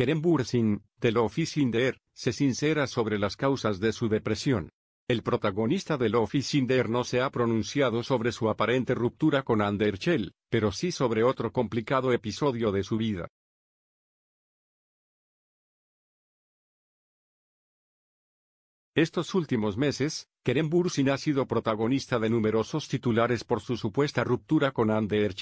Kerem Bursin, de Office, se sincera sobre las causas de su depresión. El protagonista de Office in Air no se ha pronunciado sobre su aparente ruptura con Anderchel, pero sí sobre otro complicado episodio de su vida. Estos últimos meses, Kerem Bursin ha sido protagonista de numerosos titulares por su supuesta ruptura con Ander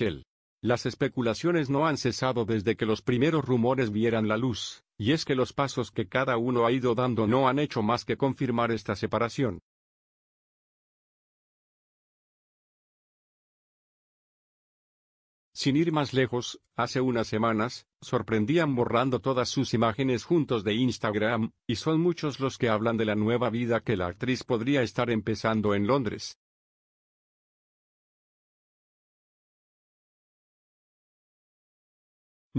las especulaciones no han cesado desde que los primeros rumores vieran la luz, y es que los pasos que cada uno ha ido dando no han hecho más que confirmar esta separación. Sin ir más lejos, hace unas semanas, sorprendían borrando todas sus imágenes juntos de Instagram, y son muchos los que hablan de la nueva vida que la actriz podría estar empezando en Londres.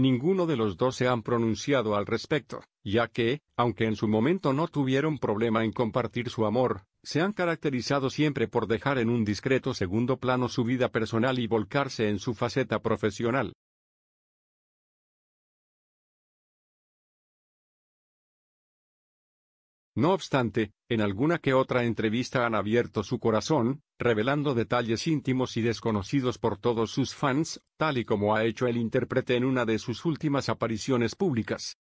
ninguno de los dos se han pronunciado al respecto, ya que, aunque en su momento no tuvieron problema en compartir su amor, se han caracterizado siempre por dejar en un discreto segundo plano su vida personal y volcarse en su faceta profesional. No obstante, en alguna que otra entrevista han abierto su corazón, revelando detalles íntimos y desconocidos por todos sus fans, tal y como ha hecho el intérprete en una de sus últimas apariciones públicas.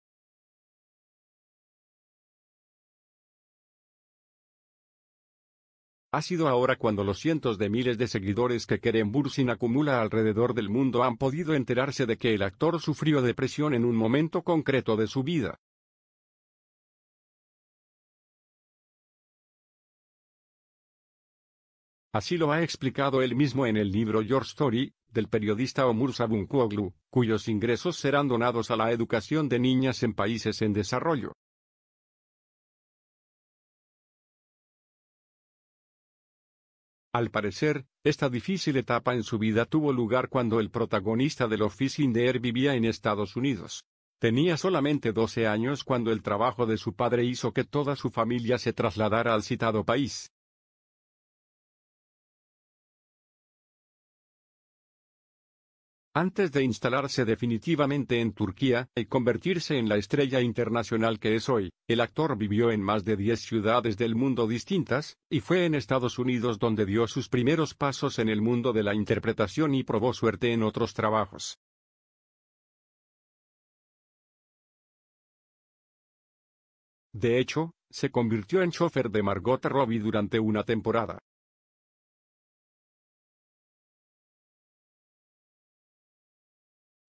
Ha sido ahora cuando los cientos de miles de seguidores que Keren Bursin acumula alrededor del mundo han podido enterarse de que el actor sufrió depresión en un momento concreto de su vida. Así lo ha explicado él mismo en el libro Your Story, del periodista Omur Sabuncuoglu, cuyos ingresos serán donados a la educación de niñas en países en desarrollo. Al parecer, esta difícil etapa en su vida tuvo lugar cuando el protagonista del Office de Air vivía en Estados Unidos. Tenía solamente 12 años cuando el trabajo de su padre hizo que toda su familia se trasladara al citado país. Antes de instalarse definitivamente en Turquía y convertirse en la estrella internacional que es hoy, el actor vivió en más de 10 ciudades del mundo distintas, y fue en Estados Unidos donde dio sus primeros pasos en el mundo de la interpretación y probó suerte en otros trabajos. De hecho, se convirtió en chofer de Margot Robbie durante una temporada.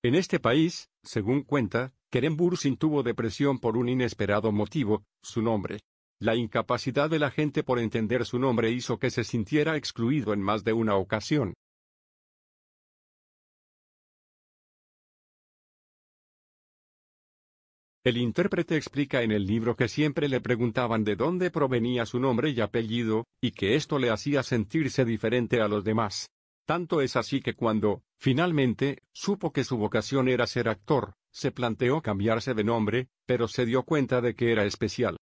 En este país, según cuenta, Bursin tuvo depresión por un inesperado motivo, su nombre. La incapacidad de la gente por entender su nombre hizo que se sintiera excluido en más de una ocasión. El intérprete explica en el libro que siempre le preguntaban de dónde provenía su nombre y apellido, y que esto le hacía sentirse diferente a los demás. Tanto es así que cuando, finalmente, supo que su vocación era ser actor, se planteó cambiarse de nombre, pero se dio cuenta de que era especial.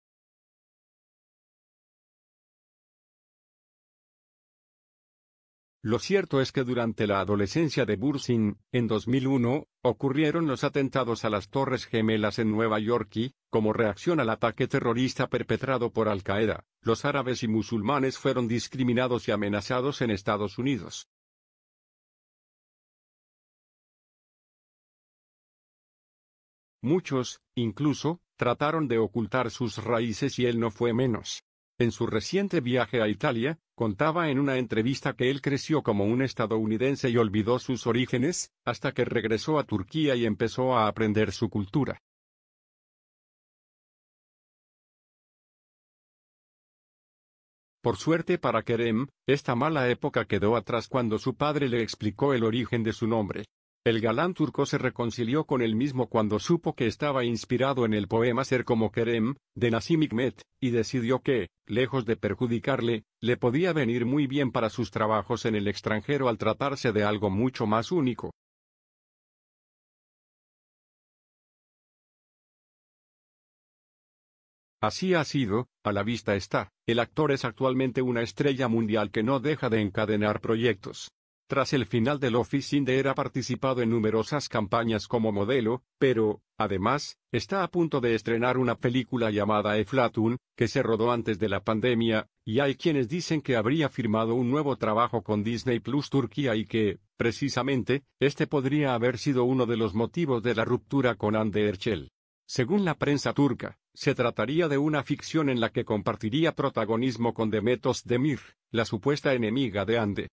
Lo cierto es que durante la adolescencia de Bursin, en 2001, ocurrieron los atentados a las Torres Gemelas en Nueva York y, como reacción al ataque terrorista perpetrado por Al Qaeda, los árabes y musulmanes fueron discriminados y amenazados en Estados Unidos. Muchos, incluso, trataron de ocultar sus raíces y él no fue menos. En su reciente viaje a Italia, contaba en una entrevista que él creció como un estadounidense y olvidó sus orígenes, hasta que regresó a Turquía y empezó a aprender su cultura. Por suerte para Kerem, esta mala época quedó atrás cuando su padre le explicó el origen de su nombre. El galán turco se reconcilió con él mismo cuando supo que estaba inspirado en el poema Ser como Kerem, de Nassim y decidió que, lejos de perjudicarle, le podía venir muy bien para sus trabajos en el extranjero al tratarse de algo mucho más único. Así ha sido, a la vista está, el actor es actualmente una estrella mundial que no deja de encadenar proyectos. Tras el final del Office Inde ha participado en numerosas campañas como modelo, pero, además, está a punto de estrenar una película llamada Eflatun, que se rodó antes de la pandemia, y hay quienes dicen que habría firmado un nuevo trabajo con Disney Plus Turquía y que, precisamente, este podría haber sido uno de los motivos de la ruptura con Ande Erçel. Según la prensa turca, se trataría de una ficción en la que compartiría protagonismo con Demetos Demir, la supuesta enemiga de Ande.